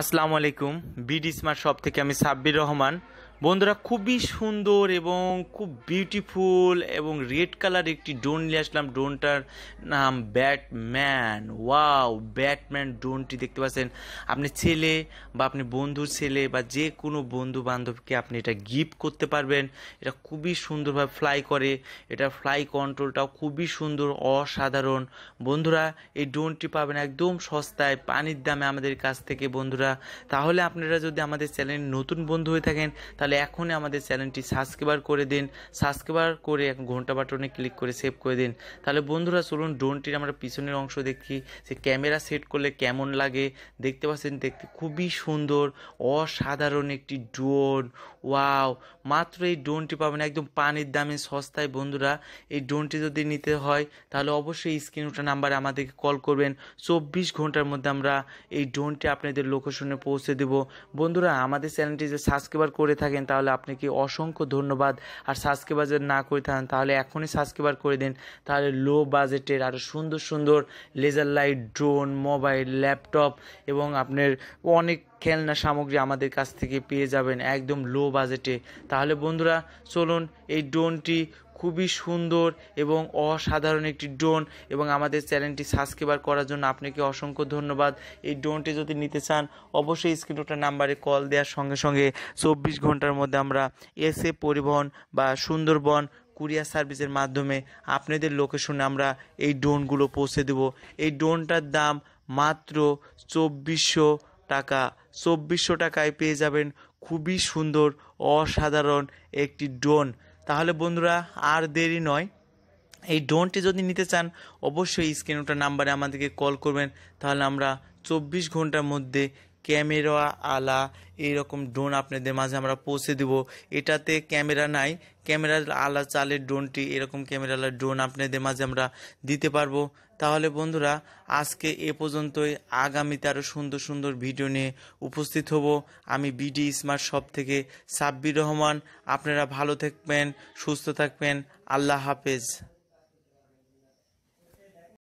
আসসালামু আলাইকুম BD smart shop থেকে আমি সাব্বির রহমান বন্ধুরা খুবই সুন্দর এবং খুব বিউটিফুল এবং রেড কালার একটি ড্রোন নিয়ে আসলাম ড্রোনটার নাম ব্যাটম্যান ওয়াও ব্যাটম্যান ড্রোনটি দেখতে পাচ্ছেন আপনি ছেলে বা আপনি বন্ধুর ছেলে বা যে কোনো বন্ধু বান্ধবকে আপনি এটা গিফট করতে পারবেন এটা খুবই সুন্দরভাবে ফ্লাই করে এটা ফ্লাই কন্ট্রোলটাও খুবই সুন্দর অসাধারণ বন্ধুরা এই ড্রোনটি পাবেন একদম সস্তায় পানির দামে আমাদের কাছ থেকে বন্ধুরা তাহলে আপনারা যদি আমাদের চ্যানেল নতুন বন্ধু হয়ে থাকেন তাহলে তাহলে এখনই আমাদের চ্যানেলটি সাবস্ক্রাইবার করে দিন সাবস্ক্রাইবার করে এখন ঘন্টা বাটনে ক্লিক করে সেভ করে দিন তাহলে বন্ধুরা চলুন ড্রোনটির আমরা পিছনের অংশ দেখি সে ক্যামেরা সেট করলে কেমন লাগে দেখতে পাচ্ছেন দেখতে খুবই সুন্দর অসাধারণ একটি ড্রোন ওয়াও মাত্র এই ড্রোনটি পাবেন একদম পানির দামে সস্তায় বন্ধুরা এই ড্রোনটি যদি নিতে হয় তাহলে অবশ্যই স্ক্রিন ওঠা নাম্বারে আমাদেরকে কল করবেন চব্বিশ ঘন্টার মধ্যে আমরা এই ড্রোনটি আপনাদের লোকেশনে পৌঁছে দেব বন্ধুরা আমাদের চ্যানেলটি যে সাবস্ক্রাইবার করে থাকেন থাকেন তাহলে আপনাকে অসংখ্য ধন্যবাদ আর সাবস্ক্রাইবার যদি না করে থাকেন তাহলে এখনই সাবস্ক্রাইবার করে দিন তাহলে লো বাজেটের আরও সুন্দর সুন্দর laser light drone mobile laptop এবং আপনার অনেক খেলনা সামগ্রী আমাদের কাছ থেকে পেয়ে যাবেন একদম লো বাজেটে তাহলে বন্ধুরা চলুন এই ড্রোনটি খুবই সুন্দর এবং অসাধারণ একটি ড্রোন এবং আমাদের চ্যানেলটি সাবস্ক্রাইবার করার জন্য আপনাকে অসংখ্য ধন্যবাদ এই ড্রোনটি যদি নিতে চান অবশ্যই স্ক্রিনটার নাম্বারে কল দেওয়ার সঙ্গে সঙ্গে চব্বিশ ঘন্টার মধ্যে আমরা এসএ পরিবহন বা সুন্দরবন কুরিয়ার সার্ভিসের মাধ্যমে আপনাদের লোকেশনে আমরা এই ড্রোনগুলো পৌঁছে দেব এই ড্রোনটার দাম মাত্র চব্বিশশো টাকা চব্বিশশো টাকায় পেয়ে যাবেন খুবই সুন্দর অসাধারণ একটি ড্রোন তাহলে বন্ধুরা আর দেরি নয় এই ড্রোনটি যদি নিতে চান অবশ্যই স্ক্রিন ওটার নাম্বারে আমাদেরকে কল করবেন তাহলে আমরা চব্বিশ ঘন্টার মধ্যে ক্যামেরা আলা এইরকম ড্রোন আপনাদের মাঝে আমরা পৌঁছে দেব এটাতে ক্যামেরা নাই ক্যামেরার আলা চালের ড্রোনটি এরকম ক্যামেরা আলা ড্রোন আপনাদের মাঝে আমরা দিতে পারবো তাহলে বন্ধুরা আজকে এ পর্যন্তই আগামীতে আরও সুন্দর সুন্দর ভিডিও নিয়ে উপস্থিত হব আমি বিডি স্মার্ট শপ থেকে সাব্বির রহমান আপনারা ভালো থাকবেন সুস্থ থাকবেন আল্লাহ হাফেজ